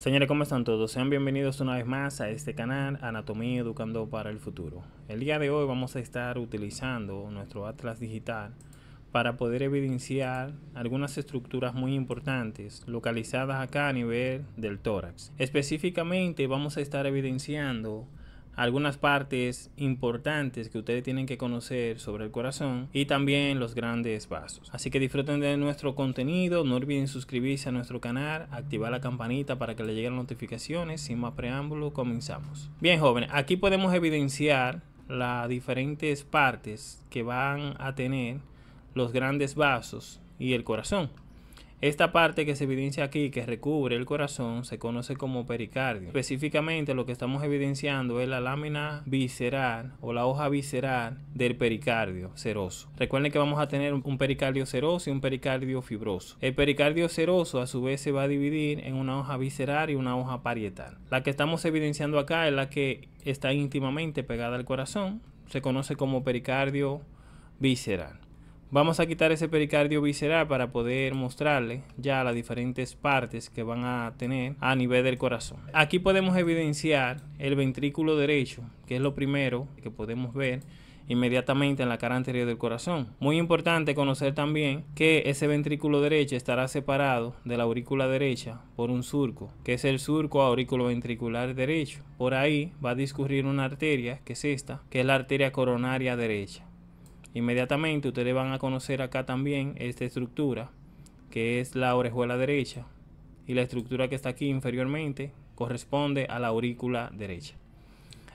Señores, ¿cómo están todos? Sean bienvenidos una vez más a este canal Anatomía Educando para el Futuro. El día de hoy vamos a estar utilizando nuestro atlas digital para poder evidenciar algunas estructuras muy importantes localizadas acá a nivel del tórax. Específicamente vamos a estar evidenciando algunas partes importantes que ustedes tienen que conocer sobre el corazón y también los grandes vasos. Así que disfruten de nuestro contenido, no olviden suscribirse a nuestro canal, activar la campanita para que le lleguen notificaciones. Sin más preámbulo, comenzamos. Bien jóvenes, aquí podemos evidenciar las diferentes partes que van a tener los grandes vasos y el corazón. Esta parte que se evidencia aquí, que recubre el corazón, se conoce como pericardio. Específicamente lo que estamos evidenciando es la lámina visceral o la hoja visceral del pericardio seroso. Recuerden que vamos a tener un pericardio seroso y un pericardio fibroso. El pericardio seroso a su vez se va a dividir en una hoja visceral y una hoja parietal. La que estamos evidenciando acá es la que está íntimamente pegada al corazón. Se conoce como pericardio visceral. Vamos a quitar ese pericardio visceral para poder mostrarle ya las diferentes partes que van a tener a nivel del corazón. Aquí podemos evidenciar el ventrículo derecho, que es lo primero que podemos ver inmediatamente en la cara anterior del corazón. Muy importante conocer también que ese ventrículo derecho estará separado de la aurícula derecha por un surco, que es el surco auriculoventricular ventricular derecho. Por ahí va a discurrir una arteria, que es esta, que es la arteria coronaria derecha. Inmediatamente ustedes van a conocer acá también esta estructura, que es la orejuela derecha, y la estructura que está aquí inferiormente corresponde a la aurícula derecha.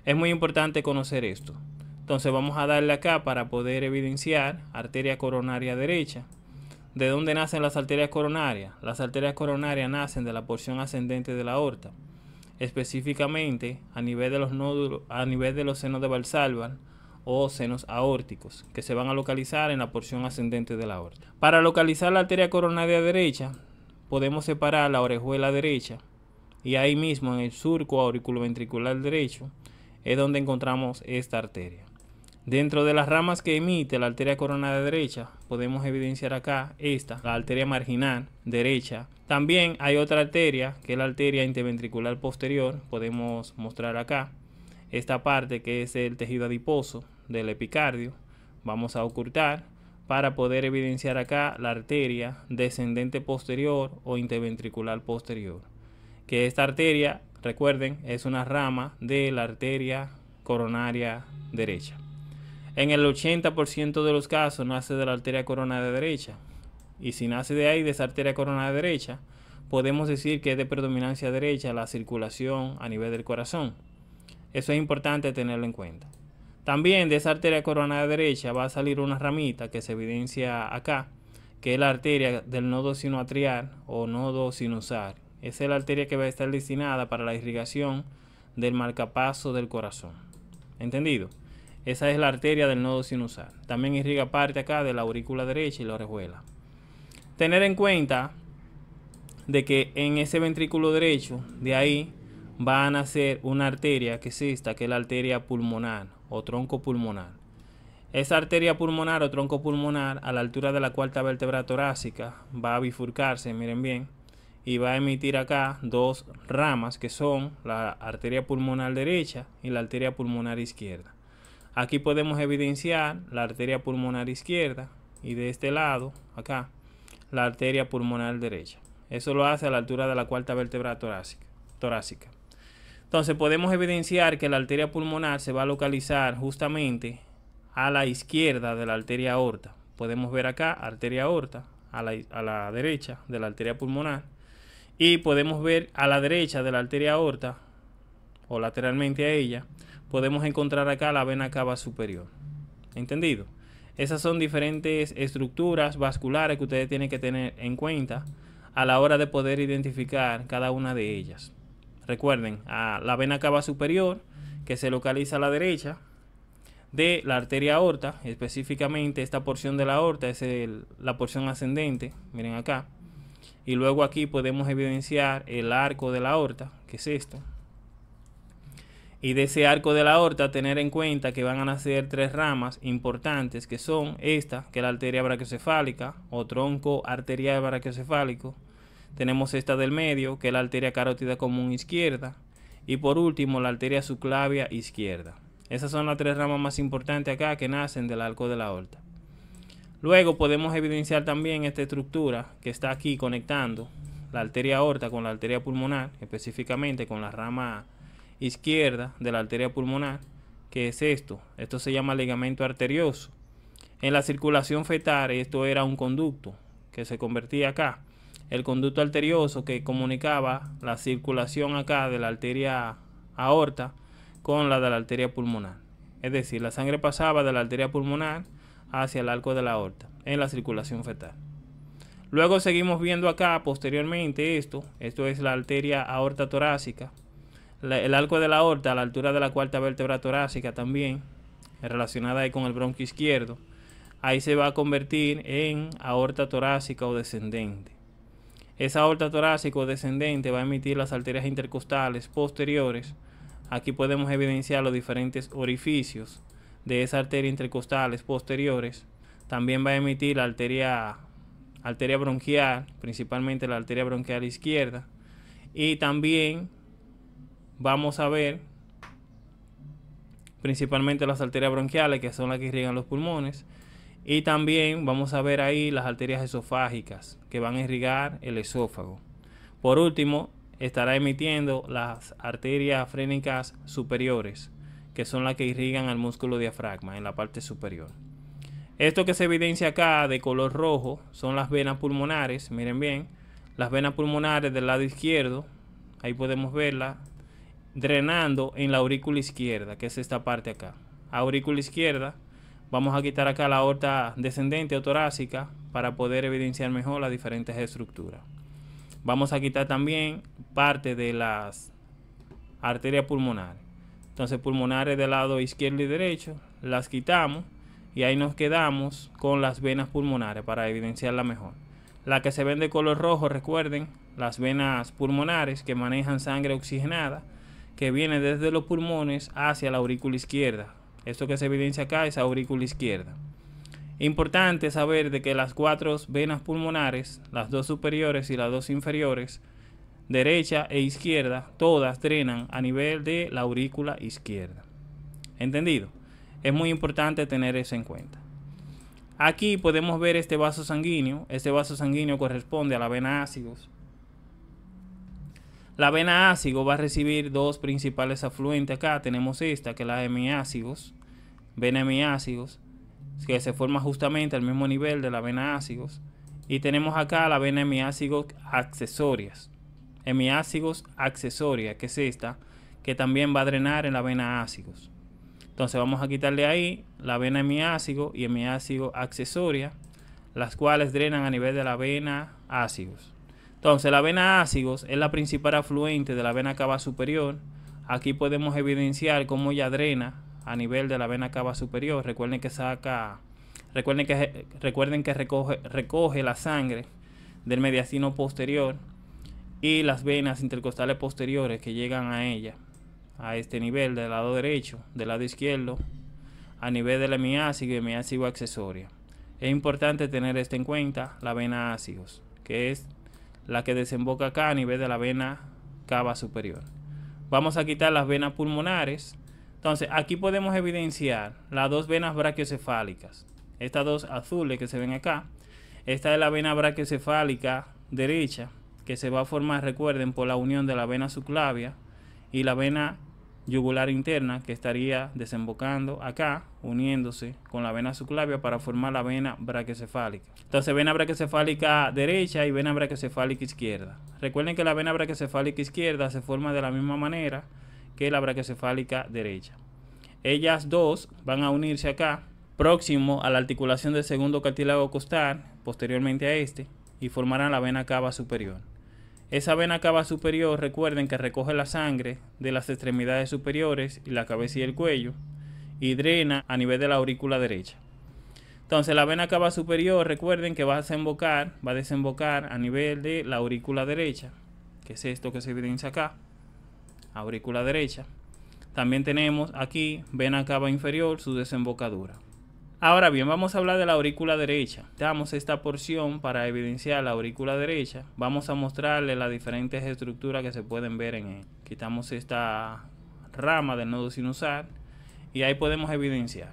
Es muy importante conocer esto. Entonces vamos a darle acá para poder evidenciar arteria coronaria derecha. ¿De dónde nacen las arterias coronarias? Las arterias coronarias nacen de la porción ascendente de la aorta, específicamente a nivel de los nódulos, a nivel de los senos de Valsalva o senos aórticos, que se van a localizar en la porción ascendente de la aorta. Para localizar la arteria coronaria derecha, podemos separar la orejuela derecha y ahí mismo en el surco auriculoventricular derecho es donde encontramos esta arteria. Dentro de las ramas que emite la arteria coronaria derecha, podemos evidenciar acá esta, la arteria marginal derecha. También hay otra arteria, que es la arteria interventricular posterior, podemos mostrar acá, esta parte que es el tejido adiposo del epicardio. Vamos a ocultar para poder evidenciar acá la arteria descendente posterior o interventricular posterior. Que esta arteria, recuerden, es una rama de la arteria coronaria derecha. En el 80% de los casos nace de la arteria coronaria derecha. Y si nace de ahí, de esa arteria coronaria derecha, podemos decir que es de predominancia derecha la circulación a nivel del corazón. Eso es importante tenerlo en cuenta. También de esa arteria coronaria derecha va a salir una ramita que se evidencia acá, que es la arteria del nodo sinoatrial o nodo sinusal. Esa es la arteria que va a estar destinada para la irrigación del marcapaso del corazón. ¿Entendido? Esa es la arteria del nodo sinusal. También irriga parte acá de la aurícula derecha y la orejuela. Tener en cuenta de que en ese ventrículo derecho, de ahí van a ser una arteria que esta, que es la arteria pulmonar o tronco pulmonar. Esa arteria pulmonar o tronco pulmonar, a la altura de la cuarta vértebra torácica, va a bifurcarse, miren bien, y va a emitir acá dos ramas que son la arteria pulmonar derecha y la arteria pulmonar izquierda. Aquí podemos evidenciar la arteria pulmonar izquierda y de este lado, acá, la arteria pulmonar derecha. Eso lo hace a la altura de la cuarta vértebra torácica. torácica. Entonces podemos evidenciar que la arteria pulmonar se va a localizar justamente a la izquierda de la arteria aorta. Podemos ver acá arteria aorta, a la, a la derecha de la arteria pulmonar. Y podemos ver a la derecha de la arteria aorta, o lateralmente a ella, podemos encontrar acá la vena cava superior. ¿Entendido? Esas son diferentes estructuras vasculares que ustedes tienen que tener en cuenta a la hora de poder identificar cada una de ellas recuerden, la vena cava superior, que se localiza a la derecha de la arteria aorta, específicamente esta porción de la aorta es la porción ascendente, miren acá, y luego aquí podemos evidenciar el arco de la aorta, que es esto, y de ese arco de la aorta tener en cuenta que van a nacer tres ramas importantes que son esta, que es la arteria brachiocefálica o tronco arterial brachiocefálico, tenemos esta del medio, que es la arteria carótida común izquierda. Y por último, la arteria subclavia izquierda. Esas son las tres ramas más importantes acá que nacen del arco de la aorta. Luego podemos evidenciar también esta estructura que está aquí conectando la arteria aorta con la arteria pulmonar, específicamente con la rama izquierda de la arteria pulmonar, que es esto. Esto se llama ligamento arterioso. En la circulación fetal esto era un conducto que se convertía acá el conducto arterioso que comunicaba la circulación acá de la arteria aorta con la de la arteria pulmonar. Es decir, la sangre pasaba de la arteria pulmonar hacia el arco de la aorta en la circulación fetal. Luego seguimos viendo acá posteriormente esto, esto es la arteria aorta torácica, el arco de la aorta a la altura de la cuarta vértebra torácica también, relacionada ahí con el bronquio izquierdo, ahí se va a convertir en aorta torácica o descendente. Esa aorta torácico descendente va a emitir las arterias intercostales posteriores. Aquí podemos evidenciar los diferentes orificios de esa arteria intercostales posteriores. También va a emitir la arteria, arteria bronquial, principalmente la arteria bronquial izquierda. Y también vamos a ver principalmente las arterias bronquiales, que son las que irrigan los pulmones. Y también vamos a ver ahí las arterias esofágicas que van a irrigar el esófago. Por último, estará emitiendo las arterias frénicas superiores, que son las que irrigan al músculo diafragma en la parte superior. Esto que se evidencia acá de color rojo son las venas pulmonares, miren bien, las venas pulmonares del lado izquierdo, ahí podemos verla, drenando en la aurícula izquierda, que es esta parte acá. Aurícula izquierda Vamos a quitar acá la aorta descendente o torácica para poder evidenciar mejor las diferentes estructuras. Vamos a quitar también parte de las arterias pulmonares. Entonces pulmonares del lado izquierdo y derecho las quitamos y ahí nos quedamos con las venas pulmonares para evidenciarla mejor. La que se ven de color rojo, recuerden, las venas pulmonares que manejan sangre oxigenada que viene desde los pulmones hacia la aurícula izquierda, esto que se evidencia acá es aurícula izquierda. Importante saber de que las cuatro venas pulmonares, las dos superiores y las dos inferiores, derecha e izquierda, todas drenan a nivel de la aurícula izquierda. ¿Entendido? Es muy importante tener eso en cuenta. Aquí podemos ver este vaso sanguíneo. Este vaso sanguíneo corresponde a la vena ácidos. La vena ácido va a recibir dos principales afluentes. Acá tenemos esta, que es la hemiácidos, vena hemiácidos, que se forma justamente al mismo nivel de la vena ácidos. Y tenemos acá la vena hemiácidos accesorias, hemiácidos accesoria, que es esta, que también va a drenar en la vena ácidos. Entonces vamos a quitarle ahí la vena hemiácido y hemiácido accesoria, las cuales drenan a nivel de la vena ácidos. Entonces, la vena ácidos es la principal afluente de la vena cava superior. Aquí podemos evidenciar cómo ella drena a nivel de la vena cava superior. Recuerden que saca, recuerden que, recuerden que recoge, recoge la sangre del mediastino posterior y las venas intercostales posteriores que llegan a ella, a este nivel del lado derecho, del lado izquierdo, a nivel de la y y hemiácido accesoria. Es importante tener esto en cuenta, la vena ácidos, que es la que desemboca acá a nivel de la vena cava superior. Vamos a quitar las venas pulmonares. Entonces, aquí podemos evidenciar las dos venas brachiocefálicas. Estas dos azules que se ven acá. Esta es la vena brachiocefálica derecha, que se va a formar, recuerden, por la unión de la vena subclavia y la vena yugular interna que estaría desembocando acá, uniéndose con la vena subclavia para formar la vena braquicefálica. Entonces, vena braquicefálica derecha y vena braquecefálica izquierda. Recuerden que la vena braquecefálica izquierda se forma de la misma manera que la braquecefálica derecha. Ellas dos van a unirse acá, próximo a la articulación del segundo cartílago costal, posteriormente a este, y formarán la vena cava superior. Esa vena cava superior, recuerden que recoge la sangre de las extremidades superiores y la cabeza y el cuello y drena a nivel de la aurícula derecha. Entonces la vena cava superior, recuerden que va a desembocar, va a desembocar a nivel de la aurícula derecha, que es esto que se evidencia acá, aurícula derecha. También tenemos aquí vena cava inferior, su desembocadura. Ahora bien, vamos a hablar de la aurícula derecha. Damos esta porción para evidenciar la aurícula derecha. Vamos a mostrarle las diferentes estructuras que se pueden ver en él. Quitamos esta rama del nodo sinusal y ahí podemos evidenciar.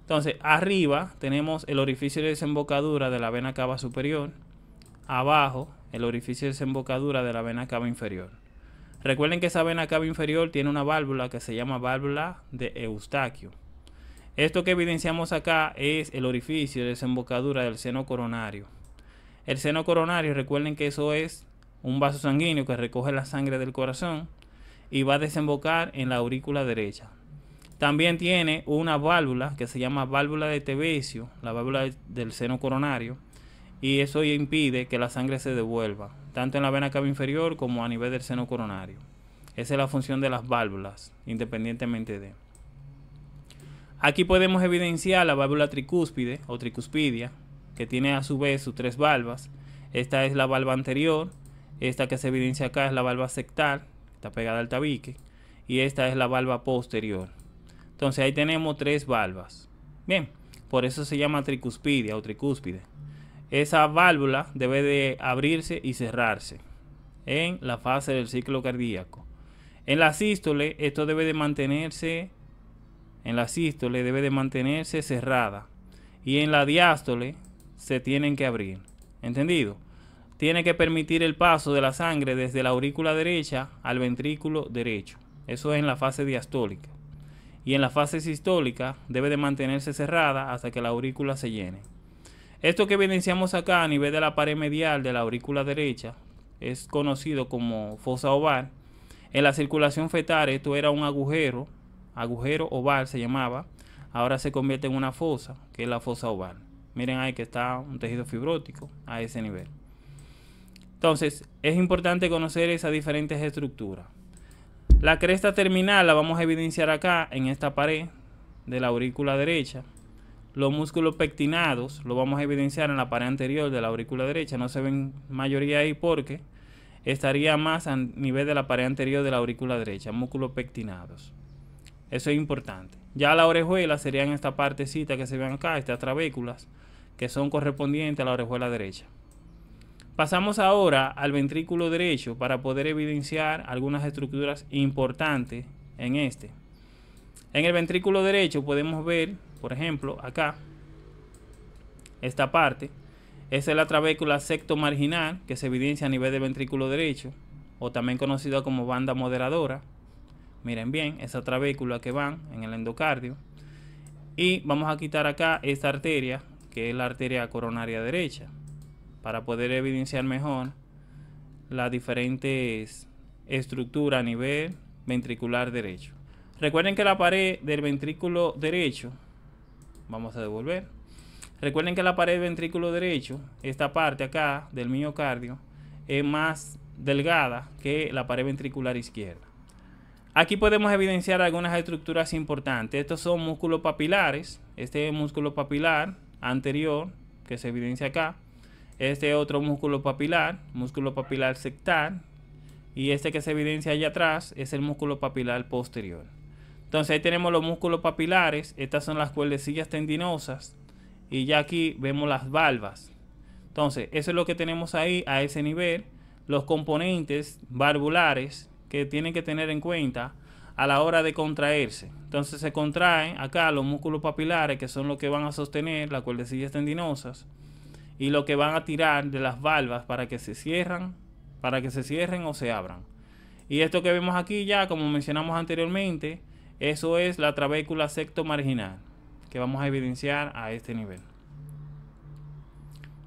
Entonces, arriba tenemos el orificio de desembocadura de la vena cava superior. Abajo, el orificio de desembocadura de la vena cava inferior. Recuerden que esa vena cava inferior tiene una válvula que se llama válvula de Eustaquio esto que evidenciamos acá es el orificio de desembocadura del seno coronario. El seno coronario, recuerden que eso es un vaso sanguíneo que recoge la sangre del corazón y va a desembocar en la aurícula derecha. También tiene una válvula que se llama válvula de tebecio, la válvula del seno coronario, y eso impide que la sangre se devuelva, tanto en la vena cava inferior como a nivel del seno coronario. Esa es la función de las válvulas, independientemente de. Aquí podemos evidenciar la válvula tricúspide o tricuspidia, que tiene a su vez sus tres valvas. Esta es la valva anterior, esta que se evidencia acá es la valva sectal, está pegada al tabique, y esta es la valva posterior. Entonces ahí tenemos tres valvas. Bien, por eso se llama tricuspidia o tricúspide. Esa válvula debe de abrirse y cerrarse en la fase del ciclo cardíaco. En la sístole, esto debe de mantenerse en la sístole debe de mantenerse cerrada y en la diástole se tienen que abrir. ¿Entendido? Tiene que permitir el paso de la sangre desde la aurícula derecha al ventrículo derecho. Eso es en la fase diastólica. Y en la fase sistólica debe de mantenerse cerrada hasta que la aurícula se llene. Esto que evidenciamos acá a nivel de la pared medial de la aurícula derecha es conocido como fosa oval. En la circulación fetal esto era un agujero agujero oval se llamaba, ahora se convierte en una fosa, que es la fosa oval. Miren ahí que está un tejido fibrótico a ese nivel. Entonces, es importante conocer esas diferentes estructuras. La cresta terminal la vamos a evidenciar acá en esta pared de la aurícula derecha. Los músculos pectinados lo vamos a evidenciar en la pared anterior de la aurícula derecha. No se ven mayoría ahí porque estaría más a nivel de la pared anterior de la aurícula derecha, músculos pectinados. Eso es importante. Ya la orejuela sería en esta partecita que se ve acá, estas trabéculas, que son correspondientes a la orejuela derecha. Pasamos ahora al ventrículo derecho para poder evidenciar algunas estructuras importantes en este. En el ventrículo derecho podemos ver, por ejemplo, acá, esta parte. Esa es la trabécula marginal que se evidencia a nivel del ventrículo derecho, o también conocida como banda moderadora miren bien, esa trabécula que van en el endocardio. Y vamos a quitar acá esta arteria, que es la arteria coronaria derecha, para poder evidenciar mejor las diferentes estructuras a nivel ventricular derecho. Recuerden que la pared del ventrículo derecho, vamos a devolver, recuerden que la pared del ventrículo derecho, esta parte acá del miocardio, es más delgada que la pared ventricular izquierda. Aquí podemos evidenciar algunas estructuras importantes. Estos son músculos papilares. Este músculo papilar anterior, que se evidencia acá. Este otro músculo papilar, músculo papilar sectal Y este que se evidencia allá atrás es el músculo papilar posterior. Entonces ahí tenemos los músculos papilares. Estas son las cuerdecillas tendinosas. Y ya aquí vemos las valvas. Entonces eso es lo que tenemos ahí a ese nivel. Los componentes valvulares que tienen que tener en cuenta a la hora de contraerse. Entonces se contraen acá los músculos papilares, que son los que van a sostener las cuerdecillas tendinosas y lo que van a tirar de las valvas para que se cierran, para que se cierren o se abran. Y esto que vemos aquí ya, como mencionamos anteriormente, eso es la trabécula marginal que vamos a evidenciar a este nivel.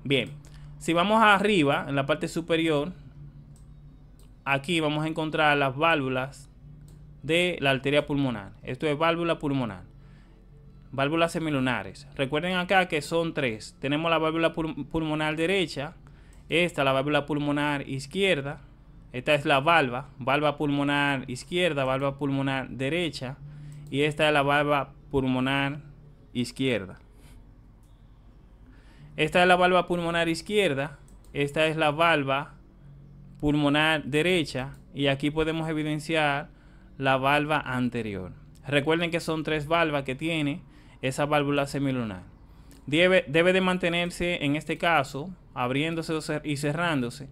Bien, si vamos arriba, en la parte superior, aquí vamos a encontrar las válvulas de la arteria pulmonar. Esto es válvula pulmonar. Válvulas semilunares. Recuerden acá que son tres. Tenemos la válvula pulmonar derecha. Esta la válvula pulmonar izquierda. Esta es la valva. Valva pulmonar izquierda, valva pulmonar derecha. Y esta es la valva pulmonar izquierda. Esta es la valva pulmonar izquierda. Esta es la valva pulmonar derecha y aquí podemos evidenciar la valva anterior. Recuerden que son tres valvas que tiene esa válvula semilunar. Debe, debe de mantenerse en este caso abriéndose y cerrándose.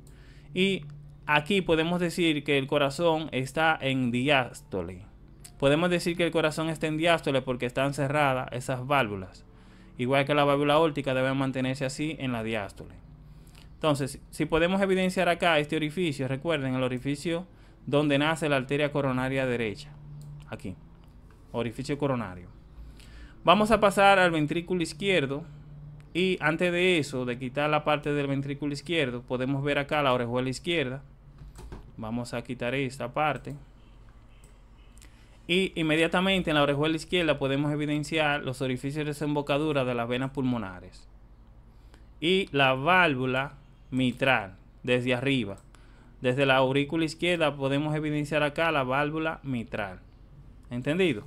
Y aquí podemos decir que el corazón está en diástole. Podemos decir que el corazón está en diástole porque están cerradas esas válvulas. Igual que la válvula óptica debe mantenerse así en la diástole. Entonces, si podemos evidenciar acá este orificio, recuerden el orificio donde nace la arteria coronaria derecha. Aquí, orificio coronario. Vamos a pasar al ventrículo izquierdo. Y antes de eso, de quitar la parte del ventrículo izquierdo, podemos ver acá la orejuela izquierda. Vamos a quitar esta parte. Y inmediatamente en la orejuela izquierda podemos evidenciar los orificios de desembocadura de las venas pulmonares. Y la válvula mitral, desde arriba. Desde la aurícula izquierda podemos evidenciar acá la válvula mitral. ¿Entendido?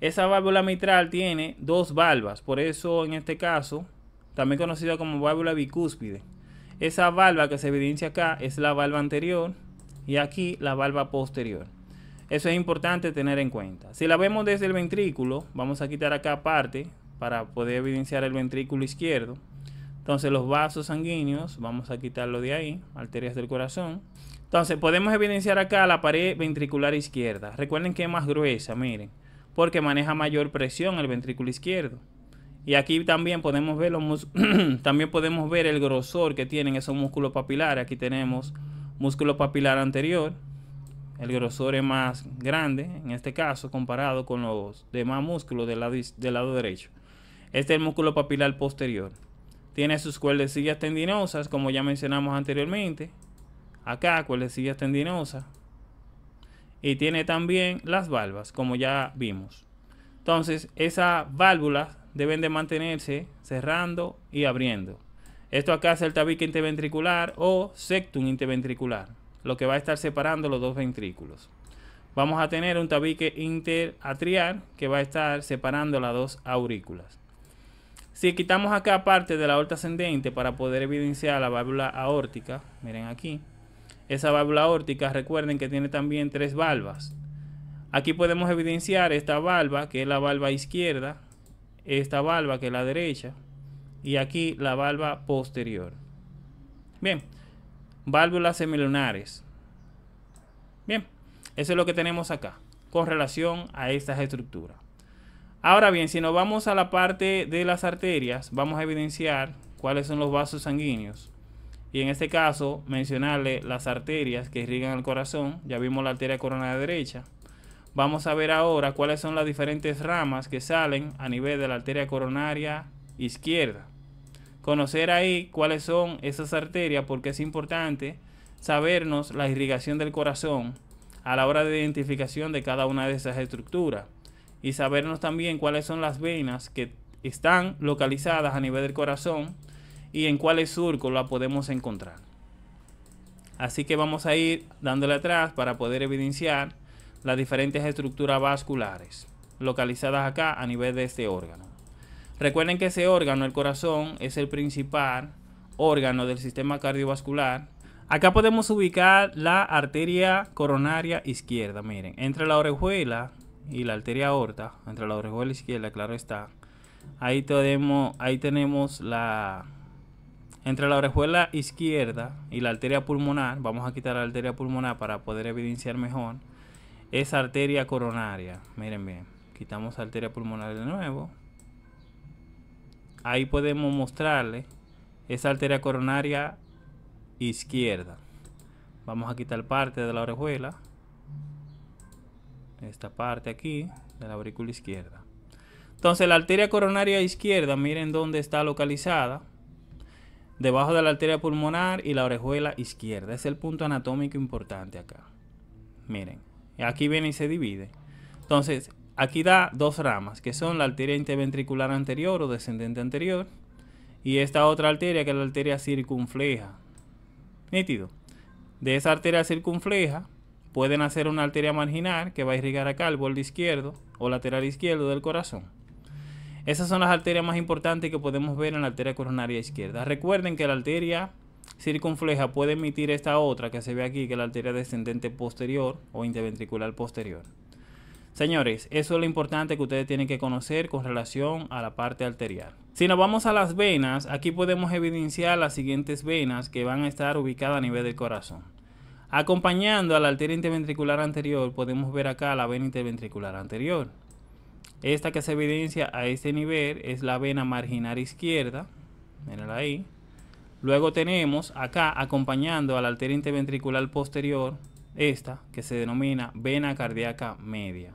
Esa válvula mitral tiene dos valvas, por eso en este caso, también conocida como válvula bicúspide. Esa válvula que se evidencia acá es la valva anterior y aquí la valva posterior. Eso es importante tener en cuenta. Si la vemos desde el ventrículo, vamos a quitar acá parte para poder evidenciar el ventrículo izquierdo. Entonces los vasos sanguíneos, vamos a quitarlo de ahí, arterias del corazón. Entonces podemos evidenciar acá la pared ventricular izquierda. Recuerden que es más gruesa, miren, porque maneja mayor presión el ventrículo izquierdo. Y aquí también podemos ver, los también podemos ver el grosor que tienen esos músculos papilares. Aquí tenemos músculo papilar anterior. El grosor es más grande en este caso comparado con los demás músculos del del lado derecho. Este es el músculo papilar posterior. Tiene sus cuerdecillas tendinosas, como ya mencionamos anteriormente. Acá, cuerdecillas tendinosas. Y tiene también las valvas, como ya vimos. Entonces, esas válvulas deben de mantenerse cerrando y abriendo. Esto acá es el tabique interventricular o septum interventricular, lo que va a estar separando los dos ventrículos. Vamos a tener un tabique interatrial que va a estar separando las dos aurículas. Si quitamos acá parte de la aorta ascendente para poder evidenciar la válvula aórtica, miren aquí, esa válvula aórtica recuerden que tiene también tres valvas. Aquí podemos evidenciar esta valva que es la valva izquierda, esta valva que es la derecha y aquí la valva posterior. Bien, válvulas semilunares. Bien, eso es lo que tenemos acá con relación a estas estructuras. Ahora bien, si nos vamos a la parte de las arterias, vamos a evidenciar cuáles son los vasos sanguíneos. Y en este caso, mencionarle las arterias que irrigan el corazón. Ya vimos la arteria coronaria derecha. Vamos a ver ahora cuáles son las diferentes ramas que salen a nivel de la arteria coronaria izquierda. Conocer ahí cuáles son esas arterias porque es importante sabernos la irrigación del corazón a la hora de identificación de cada una de esas estructuras y sabernos también cuáles son las venas que están localizadas a nivel del corazón y en cuáles surcos la podemos encontrar. Así que vamos a ir dándole atrás para poder evidenciar las diferentes estructuras vasculares localizadas acá a nivel de este órgano. Recuerden que ese órgano, el corazón, es el principal órgano del sistema cardiovascular. Acá podemos ubicar la arteria coronaria izquierda, miren, entre la orejuela y la arteria aorta, entre la orejuela izquierda, claro está. Ahí tenemos, ahí tenemos la entre la orejuela izquierda y la arteria pulmonar, vamos a quitar la arteria pulmonar para poder evidenciar mejor, esa arteria coronaria. Miren bien, quitamos arteria pulmonar de nuevo. Ahí podemos mostrarle esa arteria coronaria izquierda. Vamos a quitar parte de la orejuela esta parte aquí de la aurícula izquierda. Entonces la arteria coronaria izquierda, miren dónde está localizada, debajo de la arteria pulmonar y la orejuela izquierda. Es el punto anatómico importante acá. Miren, aquí viene y se divide. Entonces, aquí da dos ramas, que son la arteria interventricular anterior o descendente anterior, y esta otra arteria, que es la arteria circunfleja. Nítido. De esa arteria circunfleja, pueden hacer una arteria marginal que va a irrigar acá el borde izquierdo o lateral izquierdo del corazón. Esas son las arterias más importantes que podemos ver en la arteria coronaria izquierda. Recuerden que la arteria circunfleja puede emitir esta otra que se ve aquí, que es la arteria descendente posterior o interventricular posterior. Señores, eso es lo importante que ustedes tienen que conocer con relación a la parte arterial. Si nos vamos a las venas, aquí podemos evidenciar las siguientes venas que van a estar ubicadas a nivel del corazón. Acompañando a la arteria interventricular anterior, podemos ver acá la vena interventricular anterior. Esta que se evidencia a este nivel es la vena marginal izquierda. Mírala ahí. Luego tenemos acá, acompañando a la arteria interventricular posterior, esta que se denomina vena cardíaca media.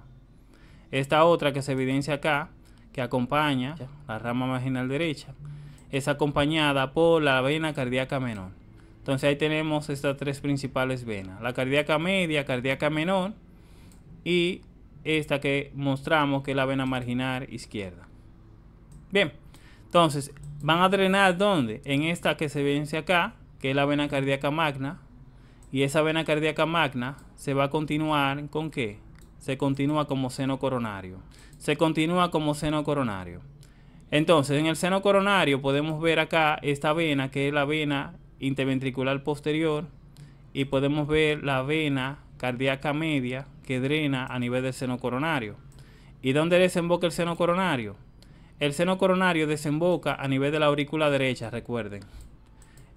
Esta otra que se evidencia acá, que acompaña la rama marginal derecha, es acompañada por la vena cardíaca menor. Entonces ahí tenemos estas tres principales venas. La cardíaca media, cardíaca menor y esta que mostramos que es la vena marginal izquierda. Bien, entonces van a drenar ¿dónde? En esta que se vence acá, que es la vena cardíaca magna. Y esa vena cardíaca magna se va a continuar con qué? Se continúa como seno coronario. Se continúa como seno coronario. Entonces, en el seno coronario podemos ver acá esta vena, que es la vena interventricular posterior y podemos ver la vena cardíaca media que drena a nivel del seno coronario. ¿Y dónde desemboca el seno coronario? El seno coronario desemboca a nivel de la aurícula derecha, recuerden.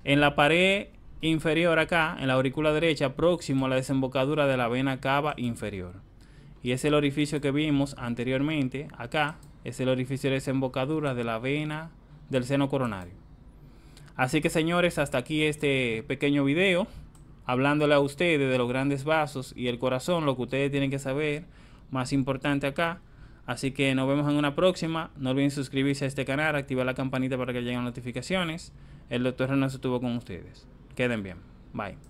En la pared inferior acá, en la aurícula derecha, próximo a la desembocadura de la vena cava inferior. Y es el orificio que vimos anteriormente, acá, es el orificio de desembocadura de la vena del seno coronario. Así que señores, hasta aquí este pequeño video hablándole a ustedes de los grandes vasos y el corazón, lo que ustedes tienen que saber, más importante acá. Así que nos vemos en una próxima. No olviden suscribirse a este canal, activar la campanita para que lleguen notificaciones. El doctor Renato estuvo con ustedes. Queden bien. Bye.